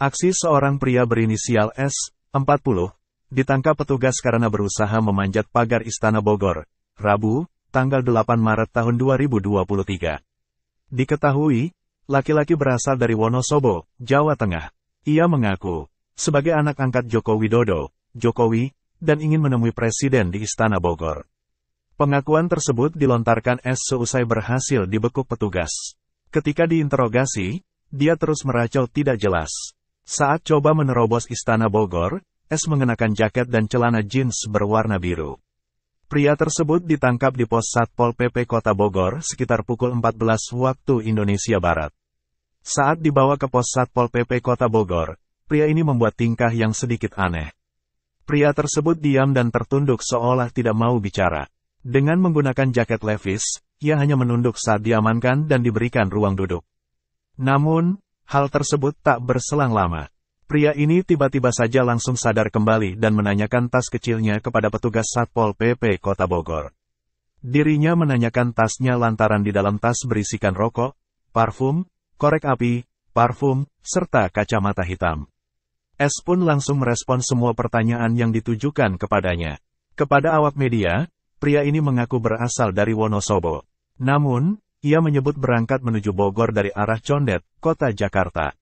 Aksi seorang pria berinisial S, 40, ditangkap petugas karena berusaha memanjat pagar Istana Bogor, Rabu, tanggal 8 Maret tahun 2023. Diketahui, laki-laki berasal dari Wonosobo, Jawa Tengah. Ia mengaku, sebagai anak angkat Joko Widodo, Jokowi, dan ingin menemui Presiden di Istana Bogor. Pengakuan tersebut dilontarkan S seusai berhasil dibekuk petugas. Ketika diinterogasi, dia terus meracau tidak jelas. Saat coba menerobos istana Bogor, S mengenakan jaket dan celana jeans berwarna biru. Pria tersebut ditangkap di pos Satpol PP Kota Bogor sekitar pukul 14 waktu Indonesia Barat. Saat dibawa ke pos Satpol PP Kota Bogor, pria ini membuat tingkah yang sedikit aneh. Pria tersebut diam dan tertunduk seolah tidak mau bicara. Dengan menggunakan jaket levis, ia hanya menunduk saat diamankan dan diberikan ruang duduk. Namun, Hal tersebut tak berselang lama. Pria ini tiba-tiba saja langsung sadar kembali dan menanyakan tas kecilnya kepada petugas Satpol PP Kota Bogor. Dirinya menanyakan tasnya lantaran di dalam tas berisikan rokok, parfum, korek api, parfum, serta kacamata hitam. S pun langsung merespon semua pertanyaan yang ditujukan kepadanya. Kepada awak media, pria ini mengaku berasal dari Wonosobo. Namun, ia menyebut berangkat menuju Bogor dari arah Condet, kota Jakarta.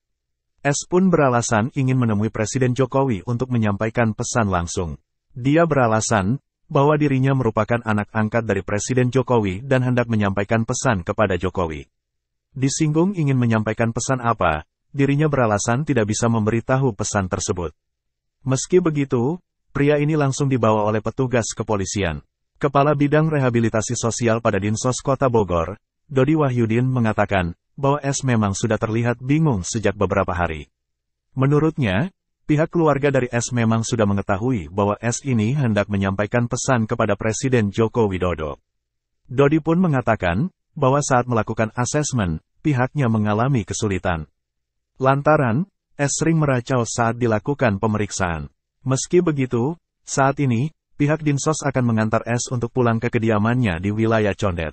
S pun beralasan ingin menemui Presiden Jokowi untuk menyampaikan pesan langsung. Dia beralasan bahwa dirinya merupakan anak angkat dari Presiden Jokowi dan hendak menyampaikan pesan kepada Jokowi. Disinggung ingin menyampaikan pesan apa, dirinya beralasan tidak bisa memberitahu pesan tersebut. Meski begitu, pria ini langsung dibawa oleh petugas kepolisian. Kepala Bidang Rehabilitasi Sosial pada Dinsos Kota Bogor, Dodi Wahyudin mengatakan bahwa S memang sudah terlihat bingung sejak beberapa hari. Menurutnya, pihak keluarga dari S memang sudah mengetahui bahwa S ini hendak menyampaikan pesan kepada Presiden Joko Widodo. Dodi pun mengatakan bahwa saat melakukan asesmen, pihaknya mengalami kesulitan. Lantaran, S sering meracau saat dilakukan pemeriksaan. Meski begitu, saat ini, pihak Dinsos akan mengantar S untuk pulang ke kediamannya di wilayah Condet.